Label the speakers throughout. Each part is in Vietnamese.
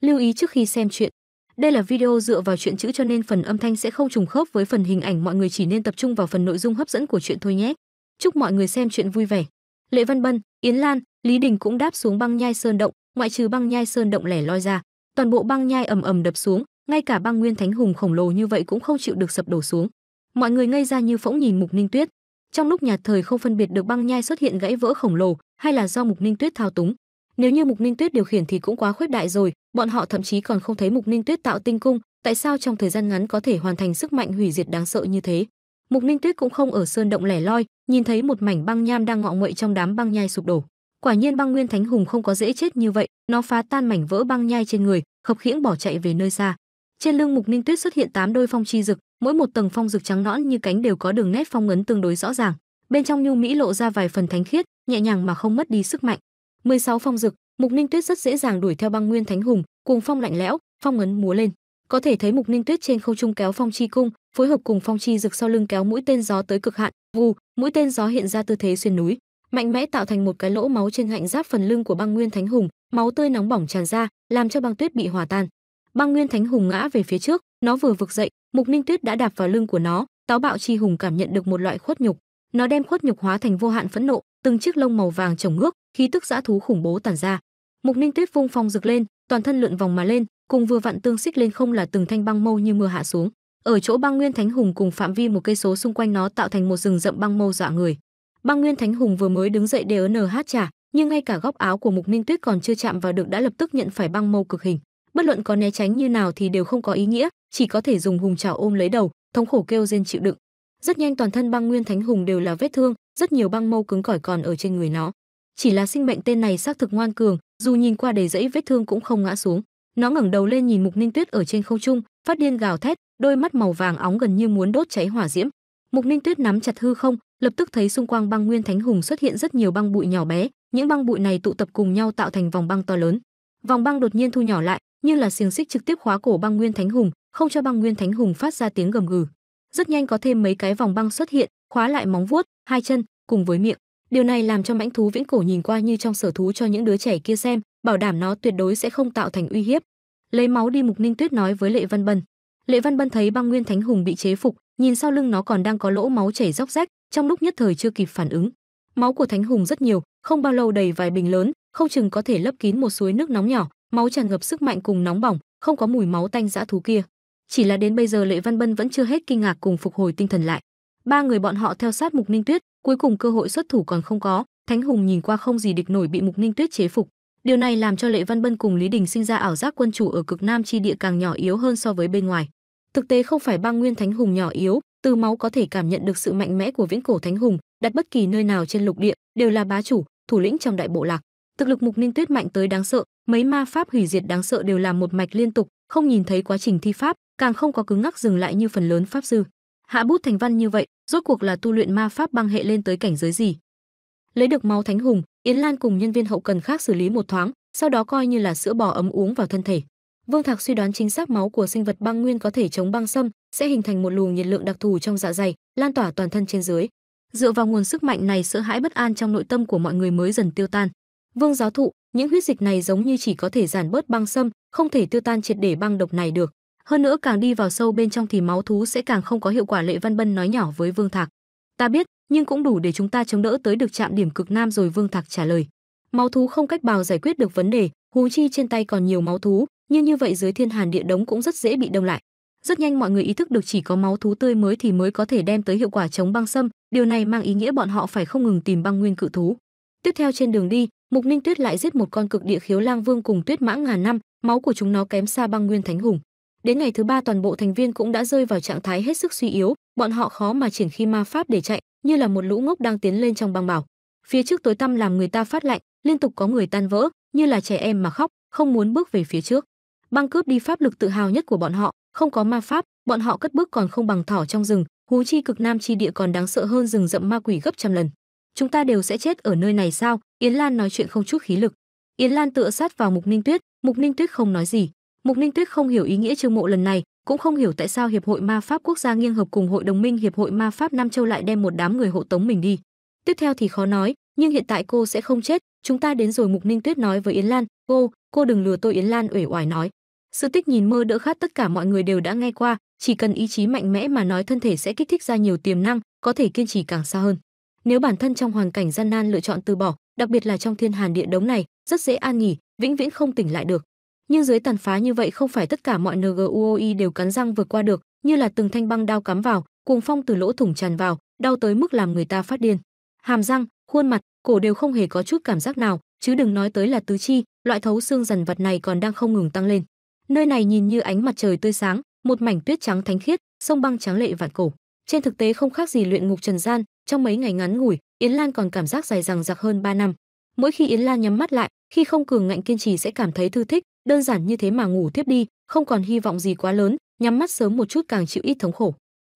Speaker 1: Lưu ý trước khi xem chuyện. Đây là video dựa vào chuyện chữ cho nên phần âm thanh sẽ không trùng khớp với phần hình ảnh, mọi người chỉ nên tập trung vào phần nội dung hấp dẫn của chuyện thôi nhé. Chúc mọi người xem chuyện vui vẻ. Lệ Văn Bân, Yến Lan, Lý Đình cũng đáp xuống băng nhai sơn động, ngoại trừ băng nhai sơn động lẻ loi ra, toàn bộ băng nhai ầm ầm đập xuống, ngay cả băng nguyên thánh hùng khổng lồ như vậy cũng không chịu được sập đổ xuống. Mọi người ngây ra như phỗng nhìn Mục Ninh Tuyết. Trong lúc nhà thời không phân biệt được băng nhai xuất hiện gãy vỡ khổng lồ hay là do Mục Ninh Tuyết thao túng, nếu như Mục Ninh Tuyết điều khiển thì cũng quá khuyết đại rồi, bọn họ thậm chí còn không thấy Mục Ninh Tuyết tạo tinh cung, tại sao trong thời gian ngắn có thể hoàn thành sức mạnh hủy diệt đáng sợ như thế? Mục Ninh Tuyết cũng không ở sơn động lẻ loi, nhìn thấy một mảnh băng nham đang ngọ nguậy trong đám băng nhai sụp đổ. Quả nhiên băng nguyên thánh hùng không có dễ chết như vậy, nó phá tan mảnh vỡ băng nhai trên người, khập khiễng bỏ chạy về nơi xa. Trên lưng Mục Ninh Tuyết xuất hiện tám đôi phong chi dực, mỗi một tầng phong dực trắng nõn như cánh đều có đường nét phong ấn tương đối rõ ràng. Bên trong nhu mỹ lộ ra vài phần thánh khiết, nhẹ nhàng mà không mất đi sức mạnh. 16 phong dực, Mục Ninh Tuyết rất dễ dàng đuổi theo băng nguyên thánh hùng, cùng phong lạnh lẽo, phong ấn múa lên. Có thể thấy Mục Ninh Tuyết trên khâu trung kéo phong chi cung, phối hợp cùng phong chi dực sau lưng kéo mũi tên gió tới cực hạn, vù, mũi tên gió hiện ra tư thế xuyên núi, mạnh mẽ tạo thành một cái lỗ máu trên hạnh giáp phần lưng của băng nguyên thánh hùng, máu tươi nóng bỏng tràn ra, làm cho băng tuyết bị hòa tan. Băng nguyên thánh hùng ngã về phía trước, nó vừa vực dậy, Mục Ninh Tuyết đã đạp vào lưng của nó, táo bạo chi hùng cảm nhận được một loại khuất nhục, nó đem khuất nhục hóa thành vô hạn phẫn nộ, từng chiếc lông màu vàng chồng ngước, khí tức dã thú khủng bố tản ra mục ninh tuyết vung phong rực lên toàn thân lượn vòng mà lên cùng vừa vặn tương xích lên không là từng thanh băng mâu như mưa hạ xuống ở chỗ băng nguyên thánh hùng cùng phạm vi một cây số xung quanh nó tạo thành một rừng rậm băng mâu dọa người băng nguyên thánh hùng vừa mới đứng dậy để ở nờ hát trả nhưng ngay cả góc áo của mục Ninh tuyết còn chưa chạm vào được đã lập tức nhận phải băng mâu cực hình bất luận có né tránh như nào thì đều không có ý nghĩa chỉ có thể dùng hùng chảo ôm lấy đầu thống khổ kêu rên chịu đựng rất nhanh toàn thân băng nguyên thánh hùng đều là vết thương rất nhiều băng mâu cứng cỏi còn ở trên người nó. Chỉ là sinh mệnh tên này xác thực ngoan cường, dù nhìn qua đầy rẫy vết thương cũng không ngã xuống. Nó ngẩng đầu lên nhìn Mục Ninh Tuyết ở trên không trung, phát điên gào thét, đôi mắt màu vàng óng gần như muốn đốt cháy hỏa diễm. Mục Ninh Tuyết nắm chặt hư không, lập tức thấy xung quanh băng nguyên thánh hùng xuất hiện rất nhiều băng bụi nhỏ bé, những băng bụi này tụ tập cùng nhau tạo thành vòng băng to lớn. Vòng băng đột nhiên thu nhỏ lại, như là xiềng xích trực tiếp khóa cổ băng nguyên thánh hùng, không cho băng nguyên thánh hùng phát ra tiếng gầm gừ. Rất nhanh có thêm mấy cái vòng băng xuất hiện, khóa lại móng vuốt, hai chân cùng với miệng điều này làm cho mãnh thú viễn cổ nhìn qua như trong sở thú cho những đứa trẻ kia xem bảo đảm nó tuyệt đối sẽ không tạo thành uy hiếp lấy máu đi mục ninh tuyết nói với lệ văn bân lệ văn bân thấy băng nguyên thánh hùng bị chế phục nhìn sau lưng nó còn đang có lỗ máu chảy róc rách trong lúc nhất thời chưa kịp phản ứng máu của thánh hùng rất nhiều không bao lâu đầy vài bình lớn không chừng có thể lấp kín một suối nước nóng nhỏ máu tràn ngập sức mạnh cùng nóng bỏng không có mùi máu tanh dã thú kia chỉ là đến bây giờ lệ văn bân vẫn chưa hết kinh ngạc cùng phục hồi tinh thần lại ba người bọn họ theo sát mục ninh tuyết cuối cùng cơ hội xuất thủ còn không có thánh hùng nhìn qua không gì địch nổi bị mục ninh tuyết chế phục điều này làm cho lệ văn bân cùng lý đình sinh ra ảo giác quân chủ ở cực nam chi địa càng nhỏ yếu hơn so với bên ngoài thực tế không phải băng nguyên thánh hùng nhỏ yếu từ máu có thể cảm nhận được sự mạnh mẽ của viễn cổ thánh hùng đặt bất kỳ nơi nào trên lục địa đều là bá chủ thủ lĩnh trong đại bộ lạc thực lực mục ninh tuyết mạnh tới đáng sợ mấy ma pháp hủy diệt đáng sợ đều là một mạch liên tục không nhìn thấy quá trình thi pháp càng không có cứng ngắc dừng lại như phần lớn pháp sư Hạ bút thành văn như vậy, rốt cuộc là tu luyện ma pháp băng hệ lên tới cảnh giới gì? Lấy được máu thánh hùng, Yến Lan cùng nhân viên hậu cần khác xử lý một thoáng, sau đó coi như là sữa bò ấm uống vào thân thể. Vương Thạc suy đoán chính xác máu của sinh vật băng nguyên có thể chống băng xâm, sẽ hình thành một luồng nhiệt lượng đặc thù trong dạ dày, lan tỏa toàn thân trên dưới. Dựa vào nguồn sức mạnh này, sợ hãi bất an trong nội tâm của mọi người mới dần tiêu tan. Vương giáo thụ, những huyết dịch này giống như chỉ có thể giản bớt băng xâm, không thể tiêu tan triệt để băng độc này được hơn nữa càng đi vào sâu bên trong thì máu thú sẽ càng không có hiệu quả lệ văn bân nói nhỏ với vương thạc ta biết nhưng cũng đủ để chúng ta chống đỡ tới được chạm điểm cực nam rồi vương thạc trả lời máu thú không cách bào giải quyết được vấn đề hú chi trên tay còn nhiều máu thú nhưng như vậy dưới thiên hàn địa đống cũng rất dễ bị đông lại rất nhanh mọi người ý thức được chỉ có máu thú tươi mới thì mới có thể đem tới hiệu quả chống băng xâm điều này mang ý nghĩa bọn họ phải không ngừng tìm băng nguyên cự thú tiếp theo trên đường đi mục ninh tuyết lại giết một con cực địa khiếu lang vương cùng tuyết mã ngàn năm máu của chúng nó kém xa băng nguyên thánh hùng Đến ngày thứ ba toàn bộ thành viên cũng đã rơi vào trạng thái hết sức suy yếu, bọn họ khó mà triển khi ma pháp để chạy, như là một lũ ngốc đang tiến lên trong băng bảo. Phía trước tối tăm làm người ta phát lạnh, liên tục có người tan vỡ, như là trẻ em mà khóc, không muốn bước về phía trước. Băng cướp đi pháp lực tự hào nhất của bọn họ, không có ma pháp, bọn họ cất bước còn không bằng thỏ trong rừng, hú chi cực nam chi địa còn đáng sợ hơn rừng rậm ma quỷ gấp trăm lần. Chúng ta đều sẽ chết ở nơi này sao? Yến Lan nói chuyện không chút khí lực. Yến Lan tựa sát vào Mục Ninh Tuyết, Mục Ninh Tuyết không nói gì. Mục Ninh Tuyết không hiểu ý nghĩa trương mộ lần này, cũng không hiểu tại sao hiệp hội ma pháp quốc gia nghiêng hợp cùng hội đồng minh hiệp hội ma pháp Nam Châu lại đem một đám người hộ tống mình đi. Tiếp theo thì khó nói, nhưng hiện tại cô sẽ không chết, chúng ta đến rồi Mục Ninh Tuyết nói với Yến Lan, "Cô, cô đừng lừa tôi." Yến Lan uể oải nói. Sư Tích nhìn mơ đỡ khát tất cả mọi người đều đã nghe qua, chỉ cần ý chí mạnh mẽ mà nói thân thể sẽ kích thích ra nhiều tiềm năng, có thể kiên trì càng xa hơn. Nếu bản thân trong hoàn cảnh gian nan lựa chọn từ bỏ, đặc biệt là trong thiên hàn địa đống này, rất dễ an nghỉ, vĩnh viễn không tỉnh lại được nhưng dưới tàn phá như vậy không phải tất cả mọi NGUOI đều cắn răng vượt qua được, như là từng thanh băng đao cắm vào, cuồng phong từ lỗ thủng tràn vào, đau tới mức làm người ta phát điên. Hàm răng, khuôn mặt, cổ đều không hề có chút cảm giác nào, chứ đừng nói tới là tứ chi, loại thấu xương dần vật này còn đang không ngừng tăng lên. Nơi này nhìn như ánh mặt trời tươi sáng, một mảnh tuyết trắng thánh khiết, sông băng trắng lệ vạn cổ. Trên thực tế không khác gì luyện ngục trần gian, trong mấy ngày ngắn ngủi, Yến Lan còn cảm giác dài dằng dặc hơn 3 năm. Mỗi khi Yến Lan nhắm mắt lại, khi không cường ngạnh kiên trì sẽ cảm thấy thư thích, đơn giản như thế mà ngủ thiếp đi, không còn hy vọng gì quá lớn, nhắm mắt sớm một chút càng chịu ít thống khổ.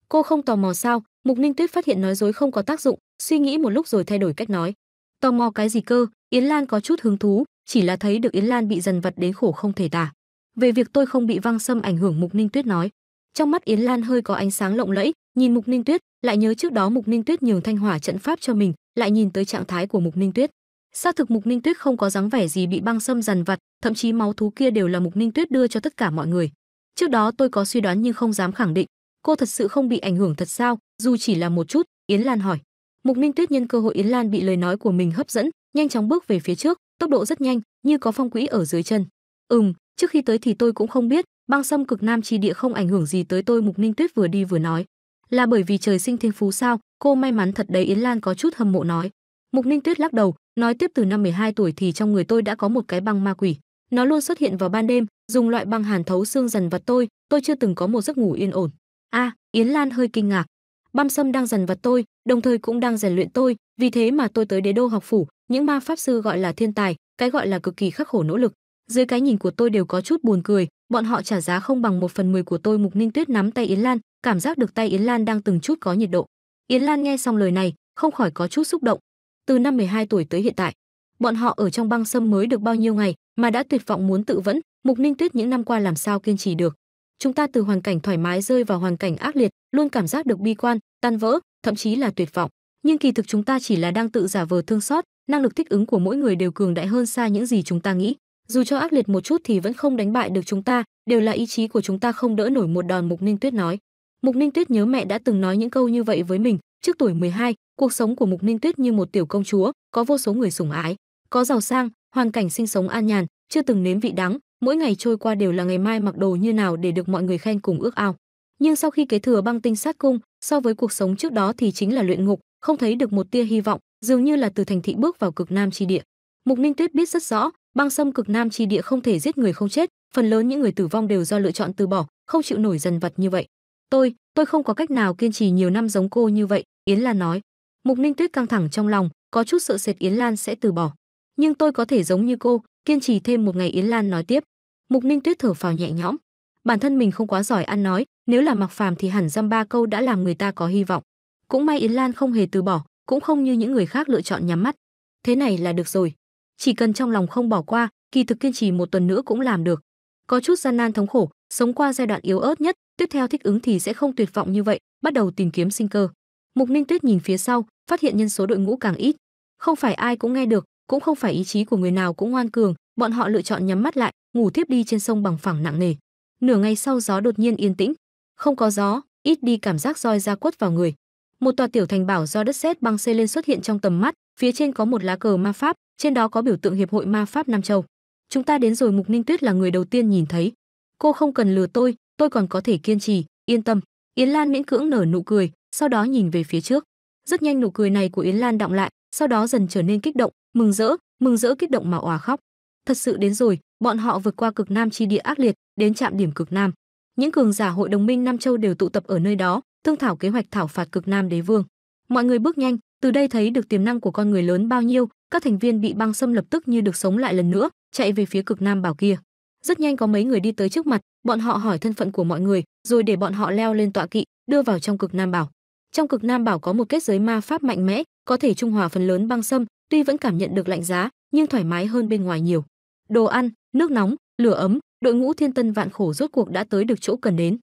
Speaker 1: Cô không tò mò sao? Mục Ninh Tuyết phát hiện nói dối không có tác dụng, suy nghĩ một lúc rồi thay đổi cách nói. Tò mò cái gì cơ? Yến Lan có chút hứng thú, chỉ là thấy được Yến Lan bị dần vật đến khổ không thể tả. Về việc tôi không bị Văng xâm ảnh hưởng Mục Ninh Tuyết nói. Trong mắt Yến Lan hơi có ánh sáng lộng lẫy, nhìn Mục Ninh Tuyết, lại nhớ trước đó Mục Ninh Tuyết nhường thanh hỏa trận pháp cho mình, lại nhìn tới trạng thái của Mục Ninh Tuyết xác thực mục ninh tuyết không có dáng vẻ gì bị băng xâm dần vặt thậm chí máu thú kia đều là mục ninh tuyết đưa cho tất cả mọi người trước đó tôi có suy đoán nhưng không dám khẳng định cô thật sự không bị ảnh hưởng thật sao dù chỉ là một chút yến lan hỏi mục ninh tuyết nhân cơ hội yến lan bị lời nói của mình hấp dẫn nhanh chóng bước về phía trước tốc độ rất nhanh như có phong quỹ ở dưới chân ừm trước khi tới thì tôi cũng không biết băng xâm cực nam tri địa không ảnh hưởng gì tới tôi mục ninh tuyết vừa đi vừa nói là bởi vì trời sinh thiên phú sao cô may mắn thật đấy yến lan có chút hâm mộ nói Mục Ninh Tuyết lắc đầu, nói tiếp từ năm 12 tuổi thì trong người tôi đã có một cái băng ma quỷ. Nó luôn xuất hiện vào ban đêm, dùng loại băng hàn thấu xương dần vật tôi, tôi chưa từng có một giấc ngủ yên ổn. A, Yến Lan hơi kinh ngạc. Băm Sâm đang dần vật tôi, đồng thời cũng đang rèn luyện tôi, vì thế mà tôi tới Đế Đô học phủ, những ma pháp sư gọi là thiên tài, cái gọi là cực kỳ khắc khổ nỗ lực. Dưới cái nhìn của tôi đều có chút buồn cười, bọn họ trả giá không bằng một phần mười của tôi. Mục Ninh Tuyết nắm tay Yến Lan, cảm giác được tay Yến Lan đang từng chút có nhiệt độ. Yến Lan nghe xong lời này, không khỏi có chút xúc động, từ năm 12 tuổi tới hiện tại. Bọn họ ở trong băng sâm mới được bao nhiêu ngày mà đã tuyệt vọng muốn tự vẫn, Mục Ninh Tuyết những năm qua làm sao kiên trì được. Chúng ta từ hoàn cảnh thoải mái rơi vào hoàn cảnh ác liệt, luôn cảm giác được bi quan, tan vỡ, thậm chí là tuyệt vọng. Nhưng kỳ thực chúng ta chỉ là đang tự giả vờ thương xót, năng lực thích ứng của mỗi người đều cường đại hơn xa những gì chúng ta nghĩ. Dù cho ác liệt một chút thì vẫn không đánh bại được chúng ta, đều là ý chí của chúng ta không đỡ nổi một đòn Mục Ninh Tuyết nói. Mục Ninh Tuyết nhớ mẹ đã từng nói những câu như vậy với mình, Trước tuổi 12, cuộc sống của Mục Ninh Tuyết như một tiểu công chúa, có vô số người sủng ái, có giàu sang, hoàn cảnh sinh sống an nhàn, chưa từng nếm vị đắng, mỗi ngày trôi qua đều là ngày mai mặc đồ như nào để được mọi người khen cùng ước ao. Nhưng sau khi kế thừa băng tinh sát cung, so với cuộc sống trước đó thì chính là luyện ngục, không thấy được một tia hy vọng, dường như là từ thành thị bước vào cực nam chi địa. Mục Ninh Tuyết biết rất rõ, băng sâm cực nam chi địa không thể giết người không chết, phần lớn những người tử vong đều do lựa chọn từ bỏ, không chịu nổi dần vật như vậy. Tôi, tôi không có cách nào kiên trì nhiều năm giống cô như vậy, Yến Lan nói. Mục Ninh Tuyết căng thẳng trong lòng, có chút sợ sệt Yến Lan sẽ từ bỏ. Nhưng tôi có thể giống như cô, kiên trì thêm một ngày Yến Lan nói tiếp. Mục Ninh Tuyết thở phào nhẹ nhõm. Bản thân mình không quá giỏi ăn nói, nếu là mặc phàm thì hẳn dăm ba câu đã làm người ta có hy vọng. Cũng may Yến Lan không hề từ bỏ, cũng không như những người khác lựa chọn nhắm mắt. Thế này là được rồi. Chỉ cần trong lòng không bỏ qua, kỳ thực kiên trì một tuần nữa cũng làm được có chút gian nan thống khổ sống qua giai đoạn yếu ớt nhất tiếp theo thích ứng thì sẽ không tuyệt vọng như vậy bắt đầu tìm kiếm sinh cơ mục ninh tuyết nhìn phía sau phát hiện nhân số đội ngũ càng ít không phải ai cũng nghe được cũng không phải ý chí của người nào cũng ngoan cường bọn họ lựa chọn nhắm mắt lại ngủ thiếp đi trên sông bằng phẳng nặng nề nửa ngày sau gió đột nhiên yên tĩnh không có gió ít đi cảm giác roi ra quất vào người một tòa tiểu thành bảo do đất sét băng xây lên xuất hiện trong tầm mắt phía trên có một lá cờ ma pháp trên đó có biểu tượng hiệp hội ma pháp nam châu chúng ta đến rồi mục ninh tuyết là người đầu tiên nhìn thấy cô không cần lừa tôi tôi còn có thể kiên trì yên tâm yến lan miễn cưỡng nở nụ cười sau đó nhìn về phía trước rất nhanh nụ cười này của yến lan đọng lại sau đó dần trở nên kích động mừng rỡ mừng rỡ kích động mà òa khóc thật sự đến rồi bọn họ vượt qua cực nam chi địa ác liệt đến trạm điểm cực nam những cường giả hội đồng minh nam châu đều tụ tập ở nơi đó thương thảo kế hoạch thảo phạt cực nam đế vương mọi người bước nhanh từ đây thấy được tiềm năng của con người lớn bao nhiêu các thành viên bị băng xâm lập tức như được sống lại lần nữa chạy về phía cực nam bảo kia rất nhanh có mấy người đi tới trước mặt bọn họ hỏi thân phận của mọi người rồi để bọn họ leo lên tọa kỵ đưa vào trong cực nam bảo trong cực nam bảo có một kết giới ma pháp mạnh mẽ có thể trung hòa phần lớn băng sâm tuy vẫn cảm nhận được lạnh giá nhưng thoải mái hơn bên ngoài nhiều đồ ăn nước nóng lửa ấm đội ngũ thiên tân vạn khổ rốt cuộc đã tới được chỗ cần đến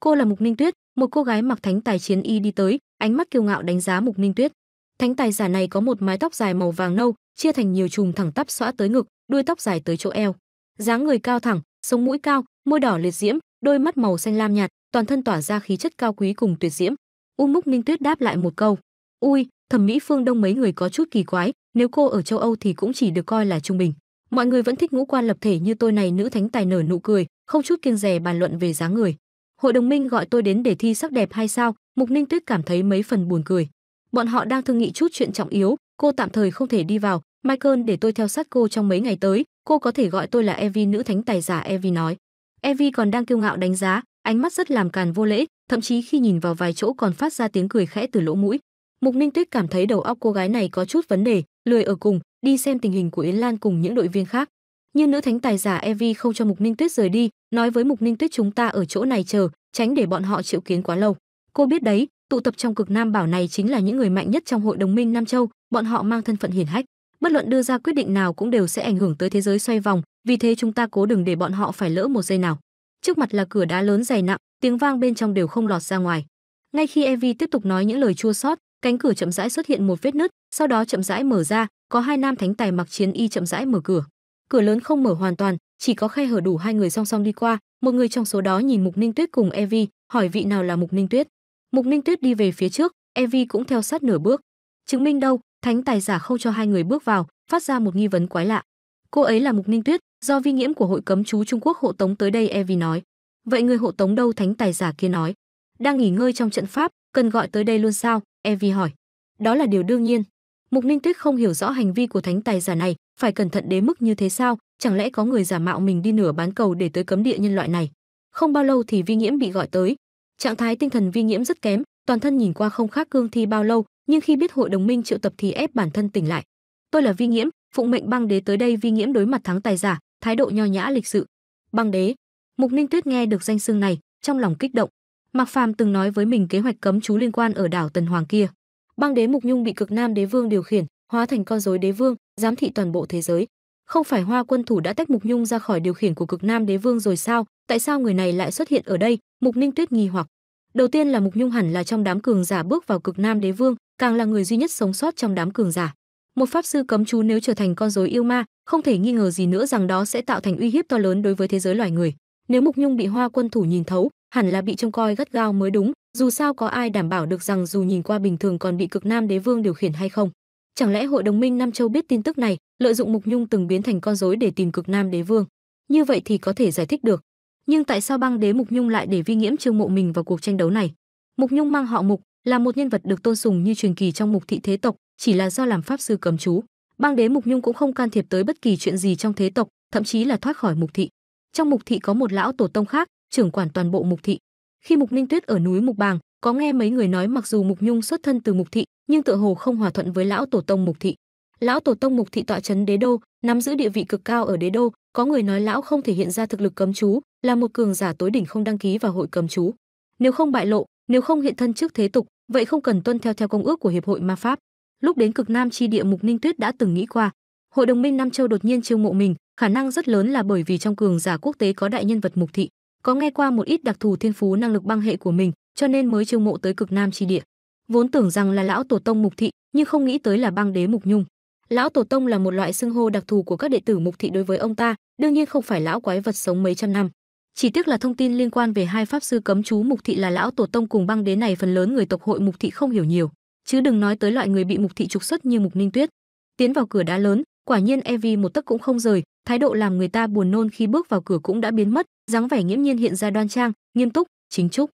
Speaker 1: cô là mục ninh tuyết một cô gái mặc thánh tài chiến y đi tới ánh mắt kiêu ngạo đánh giá mục ninh tuyết thánh tài giả này có một mái tóc dài màu vàng nâu chia thành nhiều chùm thẳng tắp xõa tới ngực, đuôi tóc dài tới chỗ eo. Dáng người cao thẳng, sống mũi cao, môi đỏ liệt diễm, đôi mắt màu xanh lam nhạt, toàn thân tỏa ra khí chất cao quý cùng tuyệt diễm. U Mục Ninh Tuyết đáp lại một câu, "Ui, thẩm mỹ phương Đông mấy người có chút kỳ quái, nếu cô ở châu Âu thì cũng chỉ được coi là trung bình. Mọi người vẫn thích ngũ quan lập thể như tôi này." Nữ thánh tài nở nụ cười, không chút kiêng dè bàn luận về dáng người. "Hội đồng minh gọi tôi đến để thi sắc đẹp hay sao?" Mục Ninh Tuyết cảm thấy mấy phần buồn cười. Bọn họ đang thương nghị chút chuyện trọng yếu, cô tạm thời không thể đi vào michael để tôi theo sát cô trong mấy ngày tới cô có thể gọi tôi là evie nữ thánh tài giả evie nói evie còn đang kiêu ngạo đánh giá ánh mắt rất làm càn vô lễ thậm chí khi nhìn vào vài chỗ còn phát ra tiếng cười khẽ từ lỗ mũi mục ninh tuyết cảm thấy đầu óc cô gái này có chút vấn đề lười ở cùng đi xem tình hình của yến lan cùng những đội viên khác Như nữ thánh tài giả Evie không cho Mục Ninh Tuyết rời đi, nói với Mục Ninh Tuyết chúng ta ở chỗ này chờ, tránh để bọn họ chịu kiến quá lâu. Cô biết đấy, tụ tập trong cực Nam Bảo này chính là những người mạnh nhất trong hội đồng minh Nam Châu, bọn họ mang thân phận hiển hách bất luận đưa ra quyết định nào cũng đều sẽ ảnh hưởng tới thế giới xoay vòng vì thế chúng ta cố đừng để bọn họ phải lỡ một giây nào trước mặt là cửa đá lớn dày nặng tiếng vang bên trong đều không lọt ra ngoài ngay khi evi tiếp tục nói những lời chua xót cánh cửa chậm rãi xuất hiện một vết nứt sau đó chậm rãi mở ra có hai nam thánh tài mặc chiến y chậm rãi mở cửa cửa lớn không mở hoàn toàn chỉ có khe hở đủ hai người song song đi qua một người trong số đó nhìn mục ninh tuyết cùng evi hỏi vị nào là mục ninh tuyết mục ninh tuyết đi về phía trước evi cũng theo sát nửa bước chứng minh đâu thánh tài giả không cho hai người bước vào phát ra một nghi vấn quái lạ cô ấy là mục ninh tuyết do vi nhiễm của hội cấm chú trung quốc hộ tống tới đây evi nói vậy người hộ tống đâu thánh tài giả kia nói đang nghỉ ngơi trong trận pháp cần gọi tới đây luôn sao evi hỏi đó là điều đương nhiên mục ninh tuyết không hiểu rõ hành vi của thánh tài giả này phải cẩn thận đến mức như thế sao chẳng lẽ có người giả mạo mình đi nửa bán cầu để tới cấm địa nhân loại này không bao lâu thì vi nhiễm bị gọi tới trạng thái tinh thần vi nhiễm rất kém toàn thân nhìn qua không khác cương thi bao lâu nhưng khi biết hội đồng minh triệu tập thì ép bản thân tỉnh lại. Tôi là Vi Nghiễm, phụng mệnh băng đế tới đây Vi Nghiễm đối mặt thắng tài giả, thái độ nho nhã lịch sự. Băng đế. Mục Ninh Tuyết nghe được danh xưng này, trong lòng kích động. Mạc Phàm từng nói với mình kế hoạch cấm chú liên quan ở đảo Tần Hoàng kia. Băng đế Mục Nhung bị Cực Nam Đế Vương điều khiển, hóa thành con rối đế vương, giám thị toàn bộ thế giới. Không phải Hoa Quân thủ đã tách Mục Nhung ra khỏi điều khiển của Cực Nam Đế Vương rồi sao? Tại sao người này lại xuất hiện ở đây? Mục Ninh Tuyết nghi hoặc. Đầu tiên là Mục Nhung hẳn là trong đám cường giả bước vào Cực Nam Đế Vương, càng là người duy nhất sống sót trong đám cường giả một pháp sư cấm chú nếu trở thành con rối yêu ma không thể nghi ngờ gì nữa rằng đó sẽ tạo thành uy hiếp to lớn đối với thế giới loài người nếu mục nhung bị hoa quân thủ nhìn thấu hẳn là bị trông coi gắt gao mới đúng dù sao có ai đảm bảo được rằng dù nhìn qua bình thường còn bị cực nam đế vương điều khiển hay không chẳng lẽ hội đồng minh nam châu biết tin tức này lợi dụng mục nhung từng biến thành con rối để tìm cực nam đế vương như vậy thì có thể giải thích được nhưng tại sao băng đế mục nhung lại để vi nghiễm trương mộ mình vào cuộc tranh đấu này mục nhung mang họ mục là một nhân vật được tôn sùng như truyền kỳ trong mục thị thế tộc, chỉ là do làm pháp sư cấm chú, bang đế Mục Nhung cũng không can thiệp tới bất kỳ chuyện gì trong thế tộc, thậm chí là thoát khỏi mục thị. Trong mục thị có một lão tổ tông khác, trưởng quản toàn bộ mục thị. Khi Mục Ninh Tuyết ở núi Mục Bàng, có nghe mấy người nói mặc dù Mục Nhung xuất thân từ mục thị, nhưng tựa hồ không hòa thuận với lão tổ tông mục thị. Lão tổ tông mục thị tọa trấn đế đô, nắm giữ địa vị cực cao ở đế đô, có người nói lão không thể hiện ra thực lực cấm chú, là một cường giả tối đỉnh không đăng ký vào hội cấm chú. Nếu không bại lộ, nếu không hiện thân trước thế tục, vậy không cần tuân theo theo công ước của hiệp hội ma pháp lúc đến cực nam chi địa mục ninh tuyết đã từng nghĩ qua hội đồng minh nam châu đột nhiên chiêu mộ mình khả năng rất lớn là bởi vì trong cường giả quốc tế có đại nhân vật mục thị có nghe qua một ít đặc thù thiên phú năng lực băng hệ của mình cho nên mới chiêu mộ tới cực nam chi địa vốn tưởng rằng là lão tổ tông mục thị nhưng không nghĩ tới là băng đế mục nhung lão tổ tông là một loại xưng hô đặc thù của các đệ tử mục thị đối với ông ta đương nhiên không phải lão quái vật sống mấy trăm năm chỉ tiếc là thông tin liên quan về hai pháp sư cấm chú Mục thị là lão tổ tông cùng băng đế này phần lớn người tộc hội Mục thị không hiểu nhiều, chứ đừng nói tới loại người bị Mục thị trục xuất như Mục Ninh Tuyết. Tiến vào cửa đá lớn, quả nhiên Evi một tấc cũng không rời, thái độ làm người ta buồn nôn khi bước vào cửa cũng đã biến mất, dáng vẻ nghiễm nhiên hiện ra đoan trang, nghiêm túc, chính trúc.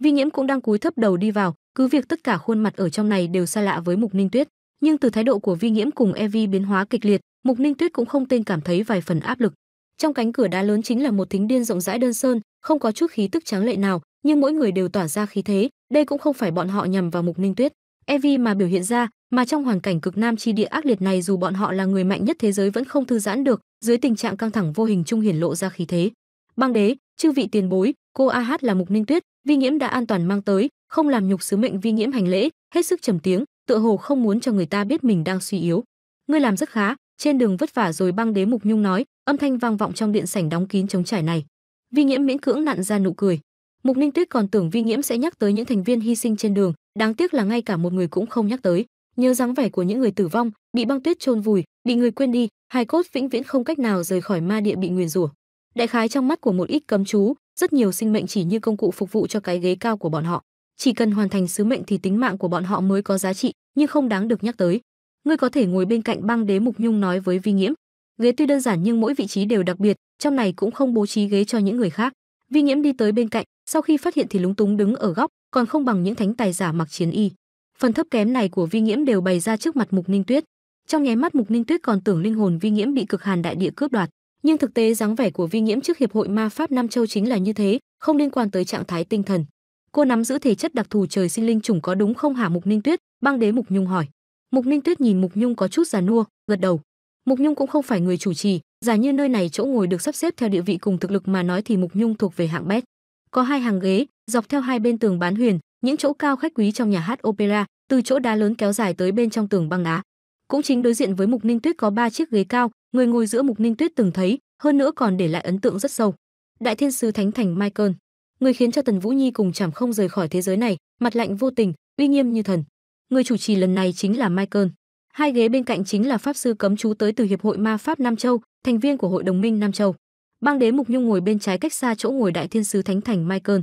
Speaker 1: Vi nhiễm cũng đang cúi thấp đầu đi vào, cứ việc tất cả khuôn mặt ở trong này đều xa lạ với Mục Ninh Tuyết, nhưng từ thái độ của Vi nhiễm cùng Evi biến hóa kịch liệt, Mục Ninh Tuyết cũng không tên cảm thấy vài phần áp lực trong cánh cửa đá lớn chính là một thính điên rộng rãi đơn sơn không có chút khí tức tráng lệ nào nhưng mỗi người đều tỏa ra khí thế đây cũng không phải bọn họ nhằm vào mục ninh tuyết evi mà biểu hiện ra mà trong hoàn cảnh cực nam chi địa ác liệt này dù bọn họ là người mạnh nhất thế giới vẫn không thư giãn được dưới tình trạng căng thẳng vô hình trung hiển lộ ra khí thế băng đế chư vị tiền bối cô a hát là mục ninh tuyết vi nhiễm đã an toàn mang tới không làm nhục sứ mệnh vi nhiễm hành lễ hết sức trầm tiếng tựa hồ không muốn cho người ta biết mình đang suy yếu ngươi làm rất khá trên đường vất vả rồi băng đế mục nhung nói âm thanh vang vọng trong điện sảnh đóng kín trống trải này vi nhiễm miễn cưỡng nặn ra nụ cười mục ninh tuyết còn tưởng vi nhiễm sẽ nhắc tới những thành viên hy sinh trên đường đáng tiếc là ngay cả một người cũng không nhắc tới nhớ dáng vẻ của những người tử vong bị băng tuyết chôn vùi bị người quên đi hai cốt vĩnh viễn không cách nào rời khỏi ma địa bị nguyền rủa đại khái trong mắt của một ít cấm chú rất nhiều sinh mệnh chỉ như công cụ phục vụ cho cái ghế cao của bọn họ chỉ cần hoàn thành sứ mệnh thì tính mạng của bọn họ mới có giá trị nhưng không đáng được nhắc tới ngươi có thể ngồi bên cạnh băng đế mục nhung nói với vi nghiễm ghế tuy đơn giản nhưng mỗi vị trí đều đặc biệt trong này cũng không bố trí ghế cho những người khác vi nghiễm đi tới bên cạnh sau khi phát hiện thì lúng túng đứng ở góc còn không bằng những thánh tài giả mặc chiến y phần thấp kém này của vi nghiễm đều bày ra trước mặt mục ninh tuyết trong nháy mắt mục ninh tuyết còn tưởng linh hồn vi nghiễm bị cực hàn đại địa cướp đoạt nhưng thực tế dáng vẻ của vi nghiễm trước hiệp hội ma pháp nam châu chính là như thế không liên quan tới trạng thái tinh thần cô nắm giữ thể chất đặc thù trời sinh linh chủng có đúng không hả mục ninh tuyết băng đế mục nhung hỏi Mục Ninh Tuyết nhìn Mục Nhung có chút già nua, gật đầu. Mục Nhung cũng không phải người chủ trì, giả như nơi này chỗ ngồi được sắp xếp theo địa vị cùng thực lực mà nói thì Mục Nhung thuộc về hạng bét. Có hai hàng ghế, dọc theo hai bên tường bán huyền, những chỗ cao khách quý trong nhà hát opera, từ chỗ đá lớn kéo dài tới bên trong tường băng đá. Cũng chính đối diện với Mục Ninh Tuyết có ba chiếc ghế cao, người ngồi giữa Mục Ninh Tuyết từng thấy, hơn nữa còn để lại ấn tượng rất sâu. Đại thiên sứ thánh thành Michael, người khiến cho Tần Vũ Nhi cùng chảm không rời khỏi thế giới này, mặt lạnh vô tình, uy nghiêm như thần. Người chủ trì lần này chính là Michael. Hai ghế bên cạnh chính là pháp sư cấm chú tới từ Hiệp hội Ma Pháp Nam Châu, thành viên của Hội đồng minh Nam Châu. Bang đế Mục Nhung ngồi bên trái cách xa chỗ ngồi đại thiên sứ Thánh Thành Michael.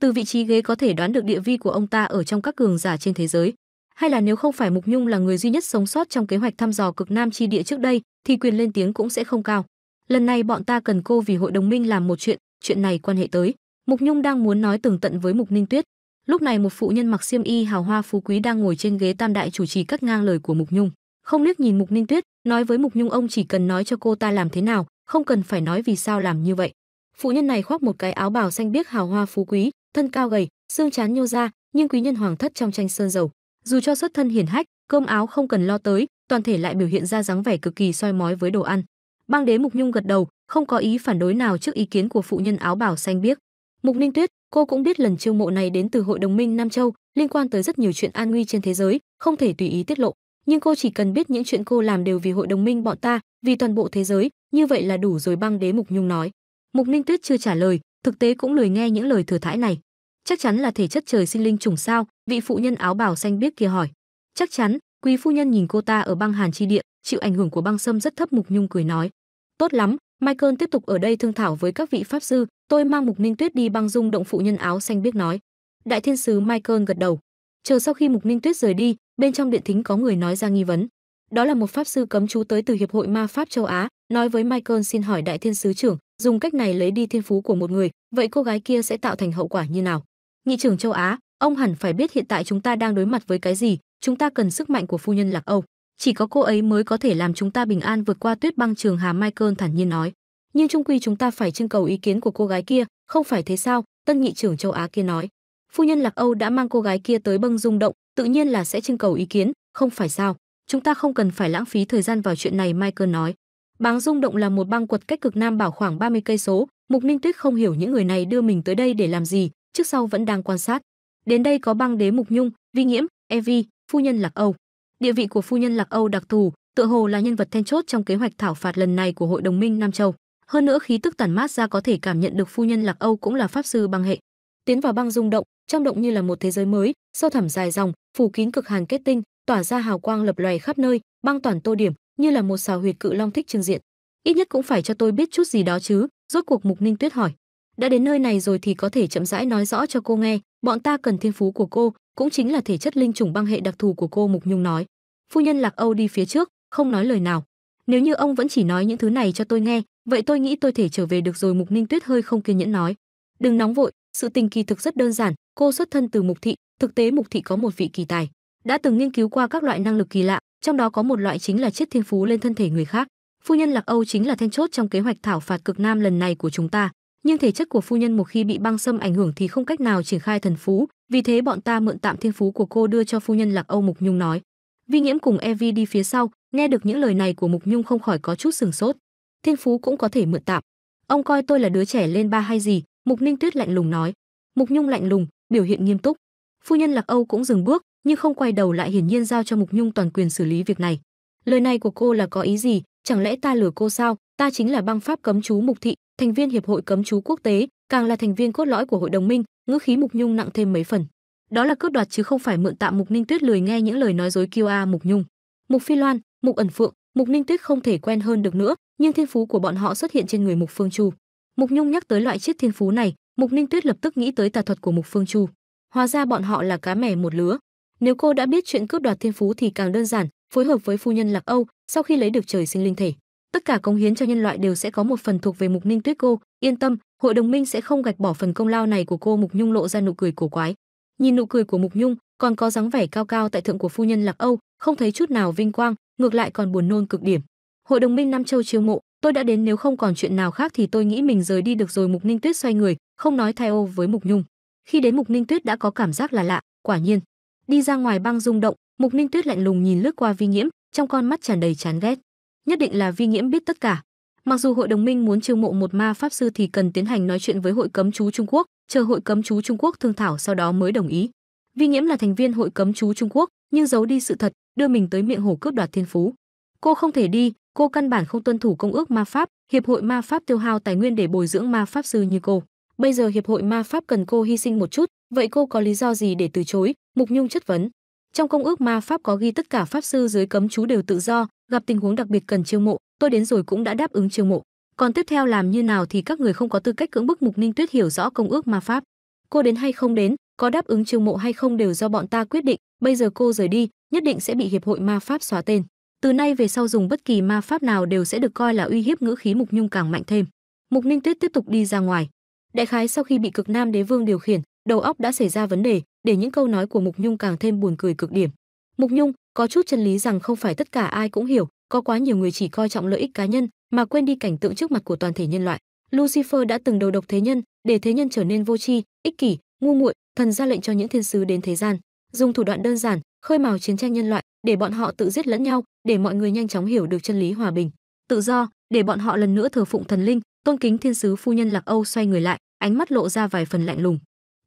Speaker 1: Từ vị trí ghế có thể đoán được địa vị của ông ta ở trong các cường giả trên thế giới. Hay là nếu không phải Mục Nhung là người duy nhất sống sót trong kế hoạch thăm dò cực Nam chi địa trước đây, thì quyền lên tiếng cũng sẽ không cao. Lần này bọn ta cần cô vì hội đồng minh làm một chuyện, chuyện này quan hệ tới. Mục Nhung đang muốn nói tường tận với Mục Ninh Tuyết, lúc này một phụ nhân mặc xiêm y hào hoa phú quý đang ngồi trên ghế tam đại chủ trì cắt ngang lời của mục nhung không liếc nhìn mục ninh tuyết nói với mục nhung ông chỉ cần nói cho cô ta làm thế nào không cần phải nói vì sao làm như vậy phụ nhân này khoác một cái áo bào xanh biếc hào hoa phú quý thân cao gầy xương chán nhô ra nhưng quý nhân hoàng thất trong tranh sơn dầu dù cho xuất thân hiển hách cơm áo không cần lo tới toàn thể lại biểu hiện ra dáng vẻ cực kỳ soi mói với đồ ăn bang đế mục nhung gật đầu không có ý phản đối nào trước ý kiến của phụ nhân áo bào xanh biếc mục ninh tuyết Cô cũng biết lần chiêu mộ này đến từ Hội đồng minh Nam Châu, liên quan tới rất nhiều chuyện an nguy trên thế giới, không thể tùy ý tiết lộ, nhưng cô chỉ cần biết những chuyện cô làm đều vì Hội đồng minh bọn ta, vì toàn bộ thế giới, như vậy là đủ rồi băng đế Mục Nhung nói. Mục Ninh Tuyết chưa trả lời, thực tế cũng lười nghe những lời thừa thãi này. Chắc chắn là thể chất trời sinh linh trùng sao? Vị phụ nhân áo bào xanh biết kia hỏi. Chắc chắn, quý phu nhân nhìn cô ta ở băng hàn chi điện chịu ảnh hưởng của băng sâm rất thấp Mục Nhung cười nói. Tốt lắm, Michael tiếp tục ở đây thương thảo với các vị pháp sư, tôi mang Mục Ninh Tuyết đi băng dung động phụ nhân áo xanh biết nói. Đại thiên sứ Michael gật đầu. Chờ sau khi Mục Ninh Tuyết rời đi, bên trong điện thính có người nói ra nghi vấn. Đó là một pháp sư cấm chú tới từ hiệp hội ma pháp châu Á, nói với Michael xin hỏi đại thiên sứ trưởng, dùng cách này lấy đi thiên phú của một người, vậy cô gái kia sẽ tạo thành hậu quả như nào? Nghị trưởng châu Á, ông hẳn phải biết hiện tại chúng ta đang đối mặt với cái gì, chúng ta cần sức mạnh của phu nhân Lạc Âu chỉ có cô ấy mới có thể làm chúng ta bình an vượt qua tuyết băng trường hà Michael thản nhiên nói. Nhưng chung quy chúng ta phải trưng cầu ý kiến của cô gái kia, không phải thế sao? Tân nghị trưởng châu Á kia nói. Phu nhân Lạc Âu đã mang cô gái kia tới băng rung động, tự nhiên là sẽ trưng cầu ý kiến, không phải sao? Chúng ta không cần phải lãng phí thời gian vào chuyện này Michael nói. Báng rung động là một băng quật cách cực nam bảo khoảng 30 cây số, Mục Ninh Tuyết không hiểu những người này đưa mình tới đây để làm gì, trước sau vẫn đang quan sát. Đến đây có băng đế Mục Nhung, Vi Nhiễm, Evi, phu nhân Lạc Âu. Địa vị của phu nhân Lạc Âu đặc thù, tựa hồ là nhân vật then chốt trong kế hoạch thảo phạt lần này của hội đồng minh Nam Châu. Hơn nữa khí tức tản mát ra có thể cảm nhận được phu nhân Lạc Âu cũng là pháp sư băng hệ. Tiến vào băng rung động, trong động như là một thế giới mới, sâu thẳm dài dòng, phủ kín cực hàn kết tinh, tỏa ra hào quang lập lòe khắp nơi, băng toàn tô điểm, như là một xào huyệt cự long thích trưng diện. Ít nhất cũng phải cho tôi biết chút gì đó chứ, rốt cuộc Mục Ninh Tuyết hỏi. Đã đến nơi này rồi thì có thể chậm rãi nói rõ cho cô nghe, bọn ta cần thiên phú của cô, cũng chính là thể chất linh trùng băng hệ đặc thù của cô mục nhung nói phu nhân lạc âu đi phía trước không nói lời nào nếu như ông vẫn chỉ nói những thứ này cho tôi nghe vậy tôi nghĩ tôi thể trở về được rồi mục ninh tuyết hơi không kiên nhẫn nói đừng nóng vội sự tình kỳ thực rất đơn giản cô xuất thân từ mục thị thực tế mục thị có một vị kỳ tài đã từng nghiên cứu qua các loại năng lực kỳ lạ trong đó có một loại chính là chiết thiên phú lên thân thể người khác phu nhân lạc âu chính là then chốt trong kế hoạch thảo phạt cực nam lần này của chúng ta nhưng thể chất của phu nhân một khi bị băng xâm ảnh hưởng thì không cách nào triển khai thần phú vì thế bọn ta mượn tạm thiên phú của cô đưa cho phu nhân Lạc Âu Mục Nhung nói. Vi Nhiễm cùng Evi đi phía sau, nghe được những lời này của Mục Nhung không khỏi có chút sừng sốt. Thiên phú cũng có thể mượn tạm. Ông coi tôi là đứa trẻ lên ba hay gì? Mục Ninh Tuyết lạnh lùng nói. Mục Nhung lạnh lùng, biểu hiện nghiêm túc. Phu nhân Lạc Âu cũng dừng bước, nhưng không quay đầu lại hiển nhiên giao cho Mục Nhung toàn quyền xử lý việc này. Lời này của cô là có ý gì? Chẳng lẽ ta lừa cô sao? Ta chính là băng pháp cấm chú Mục Thị, thành viên hiệp hội cấm chú quốc tế, càng là thành viên cốt lõi của hội đồng minh, ngữ khí mục nhung nặng thêm mấy phần đó là cướp đoạt chứ không phải mượn tạm mục ninh tuyết lười nghe những lời nói dối kiêu a mục nhung mục phi loan mục ẩn phượng mục ninh tuyết không thể quen hơn được nữa nhưng thiên phú của bọn họ xuất hiện trên người mục phương chu mục nhung nhắc tới loại chiếc thiên phú này mục ninh tuyết lập tức nghĩ tới tà thuật của mục phương chu hóa ra bọn họ là cá mẻ một lứa nếu cô đã biết chuyện cướp đoạt thiên phú thì càng đơn giản phối hợp với phu nhân lạc âu sau khi lấy được trời sinh linh thể tất cả công hiến cho nhân loại đều sẽ có một phần thuộc về mục ninh tuyết cô yên tâm hội đồng minh sẽ không gạch bỏ phần công lao này của cô mục nhung lộ ra nụ cười cổ quái nhìn nụ cười của mục nhung còn có dáng vẻ cao cao tại thượng của phu nhân lạc âu không thấy chút nào vinh quang ngược lại còn buồn nôn cực điểm hội đồng minh nam châu chiêu mộ tôi đã đến nếu không còn chuyện nào khác thì tôi nghĩ mình rời đi được rồi mục ninh tuyết xoay người không nói thay ô với mục nhung khi đến mục ninh tuyết đã có cảm giác là lạ quả nhiên đi ra ngoài băng rung động mục ninh tuyết lạnh lùng nhìn lướt qua vi nhiễm trong con mắt tràn đầy chán ghét nhất định là vi nhiễm biết tất cả Mặc dù hội đồng minh muốn chiêu mộ một ma pháp sư thì cần tiến hành nói chuyện với hội cấm chú Trung Quốc, chờ hội cấm chú Trung Quốc thương thảo sau đó mới đồng ý. Vi Nhiễm là thành viên hội cấm chú Trung Quốc, nhưng giấu đi sự thật, đưa mình tới miệng hồ cướp đoạt thiên phú. Cô không thể đi, cô căn bản không tuân thủ công ước ma pháp, hiệp hội ma pháp tiêu hao tài nguyên để bồi dưỡng ma pháp sư như cô. Bây giờ hiệp hội ma pháp cần cô hy sinh một chút, vậy cô có lý do gì để từ chối? Mục Nhung chất vấn. Trong công ước ma pháp có ghi tất cả pháp sư dưới cấm chú đều tự do, gặp tình huống đặc biệt cần chiêu mộ, tôi đến rồi cũng đã đáp ứng chiêu mộ. Còn tiếp theo làm như nào thì các người không có tư cách cưỡng bức Mục Ninh Tuyết hiểu rõ công ước ma pháp. Cô đến hay không đến, có đáp ứng chiêu mộ hay không đều do bọn ta quyết định, bây giờ cô rời đi, nhất định sẽ bị hiệp hội ma pháp xóa tên. Từ nay về sau dùng bất kỳ ma pháp nào đều sẽ được coi là uy hiếp ngữ khí Mục Nhung càng mạnh thêm. Mục Ninh Tuyết tiếp tục đi ra ngoài. Đại khái sau khi bị Cực Nam Đế Vương điều khiển, đầu óc đã xảy ra vấn đề, để những câu nói của Mục Nhung càng thêm buồn cười cực điểm. Mục Nhung có chút chân lý rằng không phải tất cả ai cũng hiểu, có quá nhiều người chỉ coi trọng lợi ích cá nhân mà quên đi cảnh tượng trước mặt của toàn thể nhân loại. Lucifer đã từng đầu độc thế nhân, để thế nhân trở nên vô tri, ích kỷ, ngu muội, thần ra lệnh cho những thiên sứ đến thế gian, dùng thủ đoạn đơn giản, khơi mào chiến tranh nhân loại, để bọn họ tự giết lẫn nhau, để mọi người nhanh chóng hiểu được chân lý hòa bình, tự do, để bọn họ lần nữa thờ phụng thần linh, tôn kính thiên sứ phu nhân Lạc Âu xoay người lại, ánh mắt lộ ra vài phần lạnh lùng.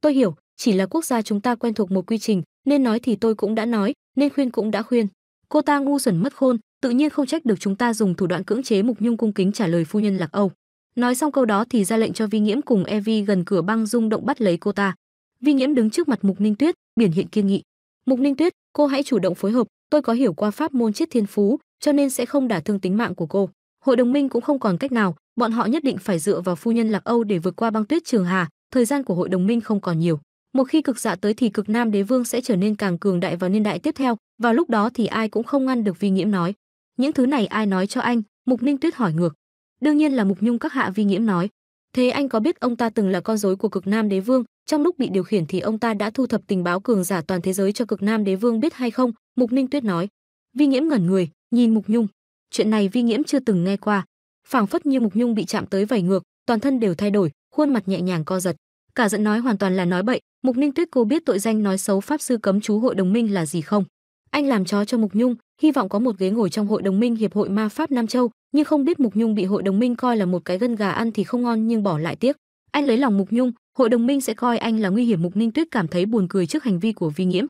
Speaker 1: "Tôi hiểu, chỉ là quốc gia chúng ta quen thuộc một quy trình, nên nói thì tôi cũng đã nói, nên khuyên cũng đã khuyên. Cô ta ngu xuẩn mất khôn, tự nhiên không trách được chúng ta dùng thủ đoạn cưỡng chế Mục Nhung cung kính trả lời phu nhân Lạc Âu. Nói xong câu đó thì ra lệnh cho Vi Nghiễm cùng Evi gần cửa băng rung động bắt lấy cô ta. Vi Nghiễm đứng trước mặt Mục Ninh Tuyết, biểu hiện kiên nghị. "Mục Ninh Tuyết, cô hãy chủ động phối hợp, tôi có hiểu qua pháp môn chiết thiên phú, cho nên sẽ không đả thương tính mạng của cô." Hội đồng minh cũng không còn cách nào, bọn họ nhất định phải dựa vào phu nhân Lạc Âu để vượt qua băng tuyết Trường Hà, thời gian của hội đồng minh không còn nhiều một khi cực dạ tới thì cực nam đế vương sẽ trở nên càng cường đại vào niên đại tiếp theo và lúc đó thì ai cũng không ngăn được vi nghiễm nói những thứ này ai nói cho anh mục ninh tuyết hỏi ngược đương nhiên là mục nhung các hạ vi nghiễm nói thế anh có biết ông ta từng là con rối của cực nam đế vương trong lúc bị điều khiển thì ông ta đã thu thập tình báo cường giả toàn thế giới cho cực nam đế vương biết hay không mục ninh tuyết nói vi nghiễm ngẩn người nhìn mục nhung chuyện này vi nghiễm chưa từng nghe qua phảng phất như mục nhung bị chạm tới vẩy ngược toàn thân đều thay đổi khuôn mặt nhẹ nhàng co giật cả giận nói hoàn toàn là nói bậy Mục Ninh Tuyết cô biết tội danh nói xấu pháp sư cấm chú hội đồng minh là gì không? Anh làm chó cho Mục Nhung, hy vọng có một ghế ngồi trong hội đồng minh hiệp hội ma pháp Nam Châu, nhưng không biết Mục Nhung bị hội đồng minh coi là một cái gân gà ăn thì không ngon nhưng bỏ lại tiếc. Anh lấy lòng Mục Nhung, hội đồng minh sẽ coi anh là nguy hiểm Mục Ninh Tuyết cảm thấy buồn cười trước hành vi của Vi Nghiễm.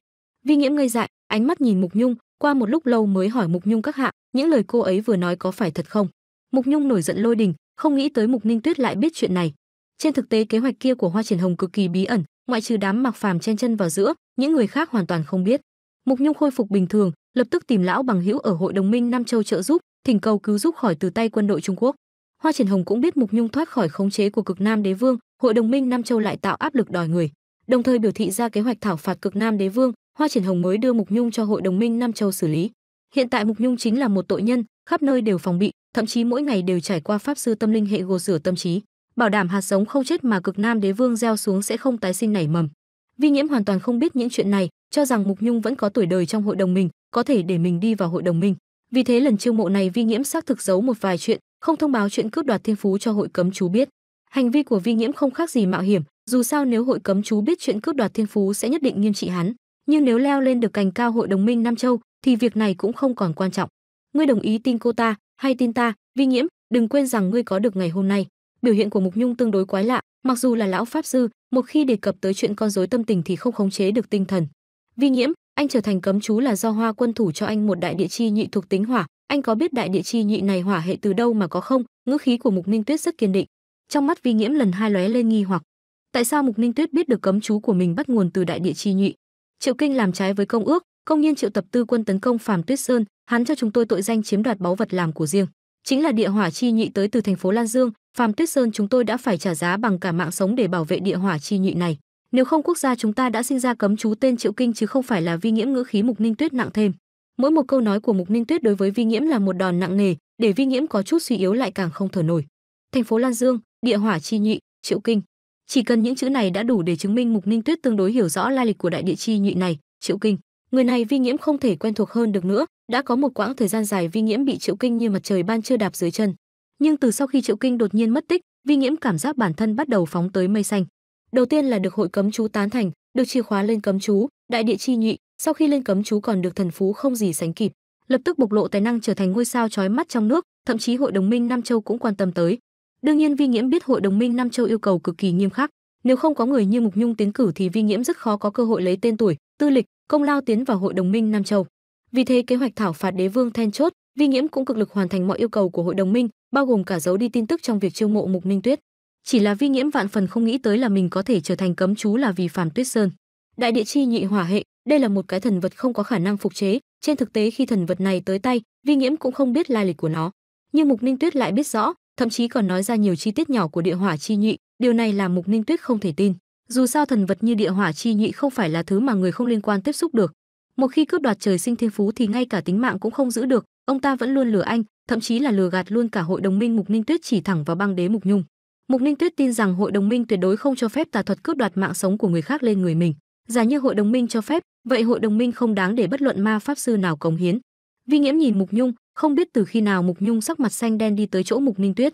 Speaker 1: Vi Nghiễm ngây dại, ánh mắt nhìn Mục Nhung, qua một lúc lâu mới hỏi Mục Nhung các hạ, những lời cô ấy vừa nói có phải thật không? Mục Nhung nổi giận lôi đình, không nghĩ tới Mục Ninh Tuyết lại biết chuyện này. Trên thực tế kế hoạch kia của Hoa Triển Hồng cực kỳ bí ẩn, ngoại trừ đám mặc phàm chen chân vào giữa những người khác hoàn toàn không biết mục nhung khôi phục bình thường lập tức tìm lão bằng hữu ở hội đồng minh nam châu trợ giúp thỉnh cầu cứu giúp khỏi từ tay quân đội trung quốc hoa triển hồng cũng biết mục nhung thoát khỏi khống chế của cực nam đế vương hội đồng minh nam châu lại tạo áp lực đòi người đồng thời biểu thị ra kế hoạch thảo phạt cực nam đế vương hoa triển hồng mới đưa mục nhung cho hội đồng minh nam châu xử lý hiện tại mục nhung chính là một tội nhân khắp nơi đều phòng bị thậm chí mỗi ngày đều trải qua pháp sư tâm linh hệ gột rửa tâm trí bảo đảm hạt giống không chết mà cực nam đế vương gieo xuống sẽ không tái sinh nảy mầm vi nhiễm hoàn toàn không biết những chuyện này cho rằng mục nhung vẫn có tuổi đời trong hội đồng mình có thể để mình đi vào hội đồng mình vì thế lần chiêu mộ này vi nhiễm xác thực giấu một vài chuyện không thông báo chuyện cướp đoạt thiên phú cho hội cấm chú biết hành vi của vi nhiễm không khác gì mạo hiểm dù sao nếu hội cấm chú biết chuyện cướp đoạt thiên phú sẽ nhất định nghiêm trị hắn nhưng nếu leo lên được cành cao hội đồng minh nam châu thì việc này cũng không còn quan trọng ngươi đồng ý tin cô ta hay tin ta vi nhiễm đừng quên rằng ngươi có được ngày hôm nay biểu hiện của mục nhung tương đối quái lạ mặc dù là lão pháp sư một khi đề cập tới chuyện con rối tâm tình thì không khống chế được tinh thần vi nhiễm anh trở thành cấm chú là do hoa quân thủ cho anh một đại địa chi nhị thuộc tính hỏa anh có biết đại địa chi nhị này hỏa hệ từ đâu mà có không ngữ khí của mục minh tuyết rất kiên định trong mắt vi nhiễm lần hai lóe lên nghi hoặc tại sao mục minh tuyết biết được cấm chú của mình bắt nguồn từ đại địa chi nhị triệu kinh làm trái với công ước công nhiên triệu tập tư quân tấn công phàm tuyết sơn hắn cho chúng tôi tội danh chiếm đoạt báu vật làm của riêng chính là địa hỏa chi nhị tới từ thành phố Lan Dương, Phạm Tuyết Sơn chúng tôi đã phải trả giá bằng cả mạng sống để bảo vệ địa hỏa chi nhị này. Nếu không quốc gia chúng ta đã sinh ra cấm chú tên Triệu Kinh chứ không phải là vi nghiễm ngữ khí Mục Ninh Tuyết nặng thêm. Mỗi một câu nói của Mục Ninh Tuyết đối với vi nghiễm là một đòn nặng nề, để vi nghiễm có chút suy yếu lại càng không thở nổi. Thành phố Lan Dương, địa hỏa chi nhị, Triệu Kinh. Chỉ cần những chữ này đã đủ để chứng minh Mục Ninh Tuyết tương đối hiểu rõ lai lịch của đại địa chi nhị này, Triệu Kinh. Người này vi nghiễm không thể quen thuộc hơn được nữa, đã có một quãng thời gian dài vi nhiễm bị triệu kinh như mặt trời ban chưa đạp dưới chân nhưng từ sau khi triệu kinh đột nhiên mất tích vi nhiễm cảm giác bản thân bắt đầu phóng tới mây xanh đầu tiên là được hội cấm chú tán thành được chìa khóa lên cấm chú đại địa chi nhụy sau khi lên cấm chú còn được thần phú không gì sánh kịp lập tức bộc lộ tài năng trở thành ngôi sao chói mắt trong nước thậm chí hội đồng minh nam châu cũng quan tâm tới đương nhiên vi nhiễm biết hội đồng minh nam châu yêu cầu cực kỳ nghiêm khắc nếu không có người như mục nhung tiến cử thì vi nhiễm rất khó có cơ hội lấy tên tuổi tư lịch công lao tiến vào hội đồng minh nam châu vì thế kế hoạch thảo phạt đế vương then chốt, Vi Nghiễm cũng cực lực hoàn thành mọi yêu cầu của hội đồng minh, bao gồm cả giấu đi tin tức trong việc chiêu mộ Mục minh Tuyết. Chỉ là Vi Nghiễm vạn phần không nghĩ tới là mình có thể trở thành cấm chú là vì Phàm Tuyết Sơn. Đại địa chi nhị hỏa hệ, đây là một cái thần vật không có khả năng phục chế, trên thực tế khi thần vật này tới tay, Vi Nghiễm cũng không biết lai lịch của nó. Nhưng Mục Ninh Tuyết lại biết rõ, thậm chí còn nói ra nhiều chi tiết nhỏ của địa hỏa chi nhị, điều này làm Mục Ninh Tuyết không thể tin. Dù sao thần vật như địa hỏa chi nhị không phải là thứ mà người không liên quan tiếp xúc được, một khi cướp đoạt trời sinh thiên phú thì ngay cả tính mạng cũng không giữ được, ông ta vẫn luôn lừa anh, thậm chí là lừa gạt luôn cả hội đồng minh Mục Ninh Tuyết chỉ thẳng vào băng đế Mục Nhung. Mục Ninh Tuyết tin rằng hội đồng minh tuyệt đối không cho phép tà thuật cướp đoạt mạng sống của người khác lên người mình. Giả như hội đồng minh cho phép, vậy hội đồng minh không đáng để bất luận ma pháp sư nào cống hiến. Vi Nghiễm nhìn Mục Nhung, không biết từ khi nào Mục Nhung sắc mặt xanh đen đi tới chỗ Mục Ninh Tuyết.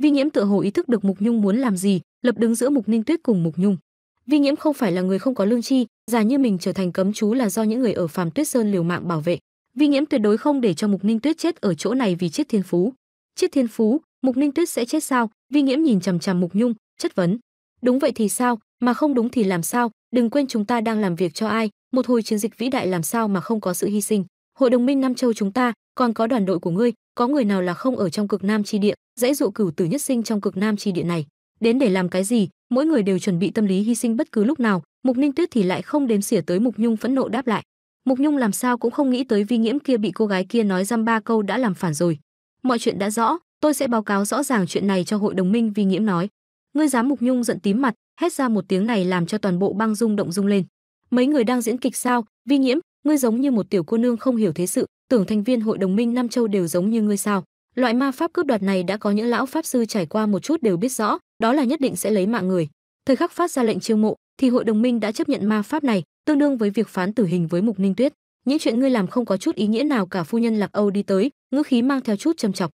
Speaker 1: Vi Nghiễm tự hồ ý thức được Mục Nhung muốn làm gì, lập đứng giữa Mục Ninh Tuyết cùng Mục Nhung vi nhiễm không phải là người không có lương tri giả như mình trở thành cấm chú là do những người ở phàm tuyết sơn liều mạng bảo vệ vi nhiễm tuyệt đối không để cho mục ninh tuyết chết ở chỗ này vì chết thiên phú chết thiên phú mục ninh tuyết sẽ chết sao vi nhiễm nhìn chằm chằm mục nhung chất vấn đúng vậy thì sao mà không đúng thì làm sao đừng quên chúng ta đang làm việc cho ai một hồi chiến dịch vĩ đại làm sao mà không có sự hy sinh hội đồng minh nam châu chúng ta còn có đoàn đội của ngươi có người nào là không ở trong cực nam chi địa dãy dụ cửu tử nhất sinh trong cực nam chi địa này đến để làm cái gì mỗi người đều chuẩn bị tâm lý hy sinh bất cứ lúc nào mục ninh tuyết thì lại không đếm xỉa tới mục nhung phẫn nộ đáp lại mục nhung làm sao cũng không nghĩ tới vi nghiễm kia bị cô gái kia nói dăm ba câu đã làm phản rồi mọi chuyện đã rõ tôi sẽ báo cáo rõ ràng chuyện này cho hội đồng minh vi nghiễm nói ngươi dám mục nhung giận tím mặt hét ra một tiếng này làm cho toàn bộ băng rung động rung lên mấy người đang diễn kịch sao vi nhiễm ngươi giống như một tiểu cô nương không hiểu thế sự tưởng thành viên hội đồng minh nam châu đều giống như ngươi sao Loại ma pháp cướp đoạt này đã có những lão pháp sư trải qua một chút đều biết rõ, đó là nhất định sẽ lấy mạng người. Thời khắc phát ra lệnh chiêu mộ, thì hội đồng minh đã chấp nhận ma pháp này, tương đương với việc phán tử hình với Mục Ninh Tuyết. Những chuyện ngươi làm không có chút ý nghĩa nào cả phu nhân Lạc Âu đi tới, ngữ khí mang theo chút trầm chọc.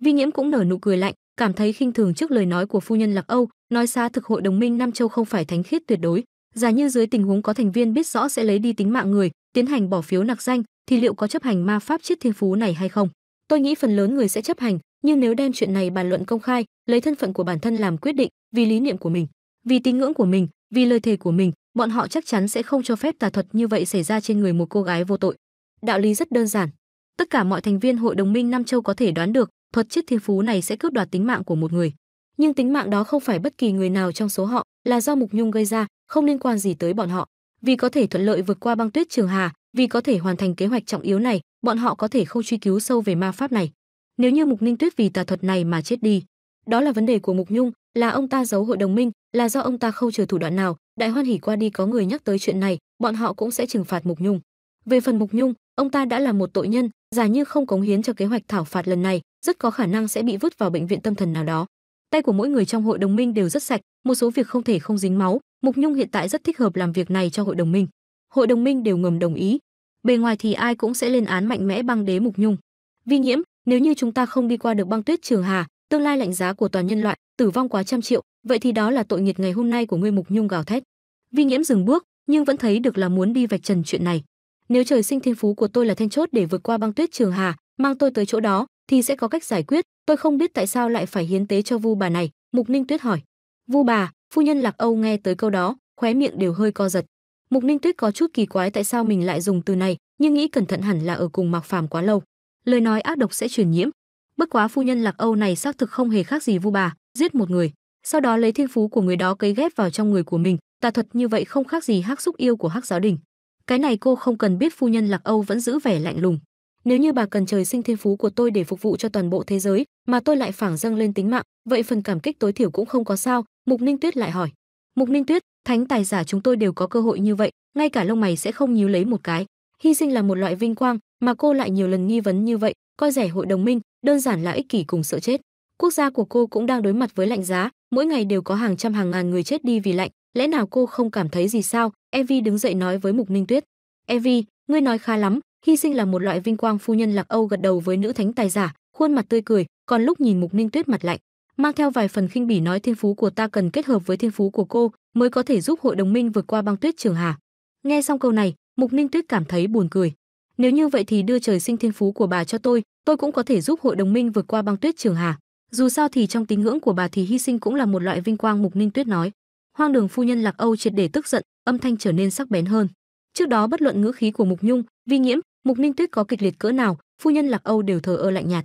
Speaker 1: Vi nhiễm cũng nở nụ cười lạnh, cảm thấy khinh thường trước lời nói của phu nhân Lạc Âu, nói xa thực hội đồng minh Nam Châu không phải thánh khiết tuyệt đối, giả như dưới tình huống có thành viên biết rõ sẽ lấy đi tính mạng người, tiến hành bỏ phiếu nặc danh, thì liệu có chấp hành ma pháp chiết thiên phú này hay không? tôi nghĩ phần lớn người sẽ chấp hành nhưng nếu đem chuyện này bàn luận công khai lấy thân phận của bản thân làm quyết định vì lý niệm của mình vì tín ngưỡng của mình vì lời thề của mình bọn họ chắc chắn sẽ không cho phép tà thuật như vậy xảy ra trên người một cô gái vô tội đạo lý rất đơn giản tất cả mọi thành viên hội đồng minh nam châu có thể đoán được thuật chiết thiên phú này sẽ cướp đoạt tính mạng của một người nhưng tính mạng đó không phải bất kỳ người nào trong số họ là do mục nhung gây ra không liên quan gì tới bọn họ vì có thể thuận lợi vượt qua băng tuyết trường hà vì có thể hoàn thành kế hoạch trọng yếu này, bọn họ có thể không truy cứu sâu về ma pháp này. Nếu như Mục Ninh Tuyết vì tà thuật này mà chết đi, đó là vấn đề của Mục Nhung, là ông ta giấu hội đồng minh, là do ông ta không chờ thủ đoạn nào, đại hoan hỉ qua đi có người nhắc tới chuyện này, bọn họ cũng sẽ trừng phạt Mục Nhung. Về phần Mục Nhung, ông ta đã là một tội nhân, giả như không cống hiến cho kế hoạch thảo phạt lần này, rất có khả năng sẽ bị vứt vào bệnh viện tâm thần nào đó. Tay của mỗi người trong hội đồng minh đều rất sạch, một số việc không thể không dính máu, Mục Nhung hiện tại rất thích hợp làm việc này cho hội đồng minh hội đồng minh đều ngầm đồng ý. Bề ngoài thì ai cũng sẽ lên án mạnh mẽ băng đế Mục Nhung. Vi Nhiễm, nếu như chúng ta không đi qua được băng tuyết trường hà, tương lai lạnh giá của toàn nhân loại, tử vong quá trăm triệu, vậy thì đó là tội nghiệt ngày hôm nay của ngươi Mục Nhung gào thét. Vi Nhiễm dừng bước, nhưng vẫn thấy được là muốn đi vạch trần chuyện này. Nếu trời sinh thiên phú của tôi là then chốt để vượt qua băng tuyết trường hà, mang tôi tới chỗ đó thì sẽ có cách giải quyết, tôi không biết tại sao lại phải hiến tế cho Vu bà này, Mục Ninh Tuyết hỏi. Vu bà, phu nhân Lạc Âu nghe tới câu đó, khóe miệng đều hơi co giật mục ninh tuyết có chút kỳ quái tại sao mình lại dùng từ này nhưng nghĩ cẩn thận hẳn là ở cùng mạc phàm quá lâu lời nói ác độc sẽ truyền nhiễm bất quá phu nhân lạc âu này xác thực không hề khác gì vu bà giết một người sau đó lấy thiên phú của người đó cấy ghép vào trong người của mình tà thuật như vậy không khác gì hắc xúc yêu của hắc giáo đình cái này cô không cần biết phu nhân lạc âu vẫn giữ vẻ lạnh lùng nếu như bà cần trời sinh thiên phú của tôi để phục vụ cho toàn bộ thế giới mà tôi lại phảng dâng lên tính mạng vậy phần cảm kích tối thiểu cũng không có sao mục ninh tuyết lại hỏi mục ninh tuyết thánh tài giả chúng tôi đều có cơ hội như vậy ngay cả lông mày sẽ không nhíu lấy một cái hy sinh là một loại vinh quang mà cô lại nhiều lần nghi vấn như vậy coi rẻ hội đồng minh đơn giản là ích kỷ cùng sợ chết quốc gia của cô cũng đang đối mặt với lạnh giá mỗi ngày đều có hàng trăm hàng ngàn người chết đi vì lạnh lẽ nào cô không cảm thấy gì sao evi đứng dậy nói với mục ninh tuyết evi ngươi nói khá lắm hy sinh là một loại vinh quang phu nhân lạc âu gật đầu với nữ thánh tài giả khuôn mặt tươi cười còn lúc nhìn mục ninh tuyết mặt lạnh mang theo vài phần khinh bỉ nói thiên phú của ta cần kết hợp với thiên phú của cô mới có thể giúp hội đồng minh vượt qua băng tuyết trường hà nghe xong câu này mục ninh tuyết cảm thấy buồn cười nếu như vậy thì đưa trời sinh thiên phú của bà cho tôi tôi cũng có thể giúp hội đồng minh vượt qua băng tuyết trường hà dù sao thì trong tín ngưỡng của bà thì hy sinh cũng là một loại vinh quang mục ninh tuyết nói hoang đường phu nhân lạc âu triệt để tức giận âm thanh trở nên sắc bén hơn trước đó bất luận ngữ khí của mục nhung vi nhiễm mục ninh tuyết có kịch liệt cỡ nào phu nhân lạc âu đều thờ ơ lạnh nhạt